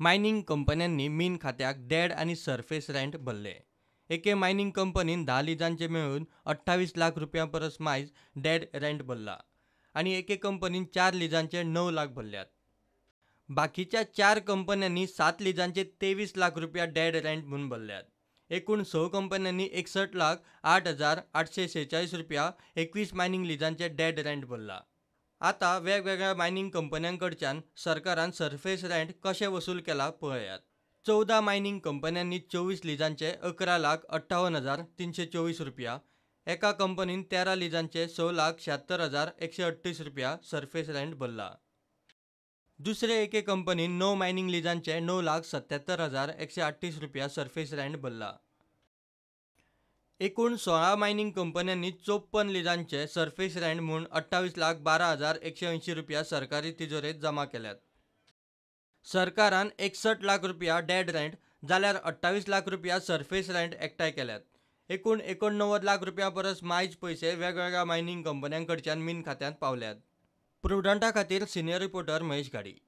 mining कंपन्यांनी मीन खात्याक dead आणि सरफेस रेंट भरले एके मायनिंग कंपनीन धा लिजांचे मेळून अठ्ठावीस लाख रुपयां परस मायज डेड रेंट भरला आणि एके कंपनीन चार लिजांचे नऊ लाख भरल्यात बाकीच्या चार कंपन्यांनी सात लिजांचे तेवीस लाख रुपया डेड रेंट म्हणून भरल्यात एकूण स कंपन्यांनी एकसठ लाख आठ हजार आठशे शेचाळीस रुपया एकवीस मायनिंग लिजांचे डेड रेंट भरला आता वेगवेगळ्या मायनिंग कंपन्यांकडच्यान सरकारान सरफेस रेंट कसे वसूल केला पळयात चौदा मायनिंग कंपन्यांनी चोवीस लिजांचे अकरा लाख अठ्ठावन्न हजार तीनशे चोवीस रुपया एका कंपनीन तेरा लिजांचे स लाख शहात्तर हजार एकशे अठ्ठीस रुपया सरफेस रेंट भरला दुसरे एके कंपनीन नऊ मायनिंग लिजांचे नऊ लाख सत्याहत्तर हजार एकशे अठ्ठीस रुपया सरफेस रेंट भरला एकूण सोळा मायनिंग कंपन्यांनी चोपन्न लिजांचे सरफेस रँड म्हणून अठ्ठावीस लाख बारा हजार एकशे ऐंशी रुपया सरकारी तिजोरेत जमा केल्यात सरकारान एकसठ लाख रुपया डेड रँड जाल्यार अठ्ठावीस लाख रुपया सरफेस रँड एकठांय केल्यात एकूण एकोणणव्वद लाख रुपया परस मायज पयशे वेगवेगळ्या मायनिंग कंपन्यां कडच्यान मीन खात्यांत पावल्यात प्रुडंटा खातीर सिनियर रिपोर्टर महेश गाडी